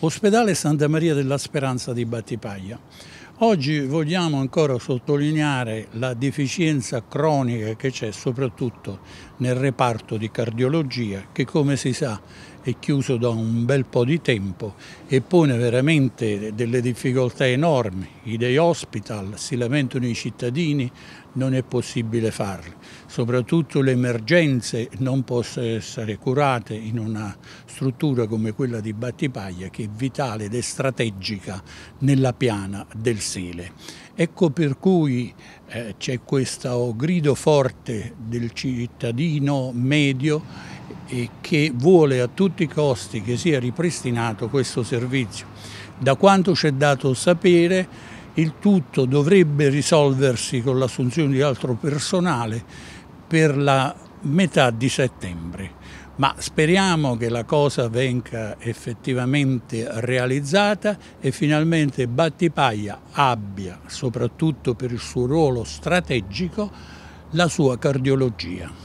Ospedale Santa Maria della Speranza di Battipaglia. Oggi vogliamo ancora sottolineare la deficienza cronica che c'è soprattutto nel reparto di cardiologia che come si sa è chiuso da un bel po' di tempo e pone veramente delle difficoltà enormi. I day hospital si lamentano i cittadini, non è possibile farli. Soprattutto le emergenze non possono essere curate in una struttura come quella di Battipaglia che è vitale ed è strategica nella piana del Sile. Ecco per cui eh, c'è questo grido forte del cittadino medio e che vuole a tutti i costi che sia ripristinato questo servizio. Da quanto ci è dato sapere il tutto dovrebbe risolversi con l'assunzione di altro personale per la metà di settembre ma speriamo che la cosa venga effettivamente realizzata e finalmente Battipaglia abbia, soprattutto per il suo ruolo strategico, la sua cardiologia.